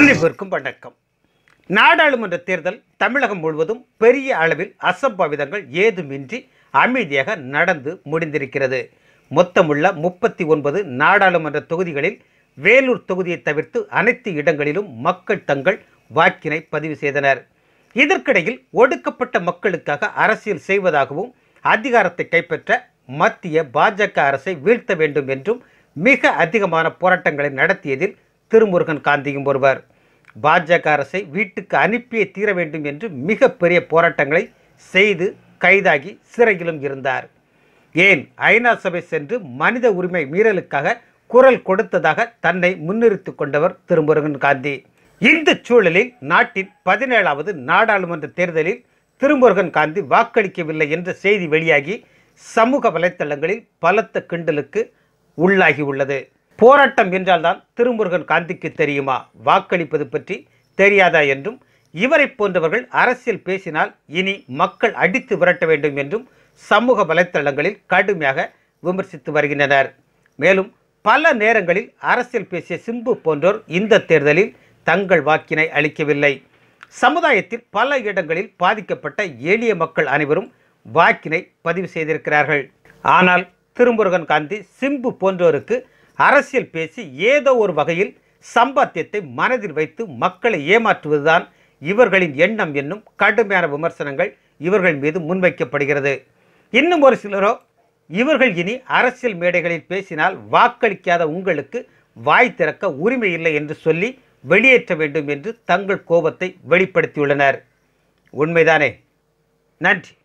அனைவருக்கும் வணக்கம் நாடாளுமன்ற தேர்தல் தமிழகம் முழுவதும் பெரிய அளவில் அசம்பாவிதங்கள் ஏதுமின்றி அமைதியாக நடந்து முடிந்திருக்கிறது மொத்தமுள்ள முப்பத்தி ஒன்பது நாடாளுமன்ற தொகுதிகளில் வேலூர் தொகுதியை தவிர்த்து அனைத்து இடங்களிலும் மக்கள் தங்கள் வாக்கினை பதிவு செய்தனர் இதற்கிடையில் ஒடுக்கப்பட்ட மக்களுக்காக அரசியல் செய்வதாகவும் அதிகாரத்தை கைப்பற்ற மத்திய பாஜக அரசை வீழ்த்த வேண்டும் என்றும் மிக அதிகமான போராட்டங்களை நடத்தியதில் திருமுருகன் காந்தியும் ஒருவர் பாஜக அரசை வீட்டுக்கு அனுப்பியே தீர வேண்டும் என்று மிகப்பெரிய போராட்டங்களை செய்து கைதாகி சிறையிலும் இருந்தார் ஏன் ஐநா சபை சென்று மனித உரிமை மீறலுக்காக குரல் கொடுத்ததாக தன்னை முன்னிறுத்தி கொண்டவர் திருமுருகன் காந்தி இந்த சூழலில் நாட்டின் பதினேழாவது நாடாளுமன்ற தேர்தலில் திருமுருகன் காந்தி வாக்களிக்கவில்லை என்ற செய்தி வெளியாகி சமூக வலைத்தளங்களில் பலத்த கிண்டலுக்கு உள்ளாகியுள்ளது போராட்டம் என்றால்தான் திருமுருகன் காந்திக்கு தெரியுமா வாக்களிப்பது பற்றி தெரியாதா என்றும் இவரை போன்றவர்கள் அரசியல் பேசினால் இனி மக்கள் அடித்து விரட்ட வேண்டும் என்றும் சமூக வலைத்தளங்களில் கடுமையாக விமர்சித்து வருகின்றனர் மேலும் பல நேரங்களில் அரசியல் பேசிய சிம்பு போன்றோர் இந்த தேர்தலில் தங்கள் வாக்கினை அளிக்கவில்லை சமுதாயத்தில் பல இடங்களில் பாதிக்கப்பட்ட எளிய மக்கள் அனைவரும் வாக்கினை பதிவு செய்திருக்கிறார்கள் ஆனால் திருமுருகன் காந்தி சிம்பு போன்றோருக்கு அரசியல் பேசி ஏதோ ஒரு வகையில் சம்பாத்தியத்தை மனதில் வைத்து மக்களை ஏமாற்றுவதுதான் இவர்களின் எண்ணம் என்னும் கடுமையான விமர்சனங்கள் இவர்கள் மீது முன்வைக்கப்படுகிறது இன்னும் ஒரு சிலரோ இவர்கள் இனி அரசியல் மேடைகளில் பேசினால் வாக்களிக்காத உங்களுக்கு வாய் திறக்க உரிமை இல்லை என்று சொல்லி வெளியேற்ற வேண்டும் என்று தங்கள் கோபத்தை வெளிப்படுத்தியுள்ளனர் உண்மைதானே நன்றி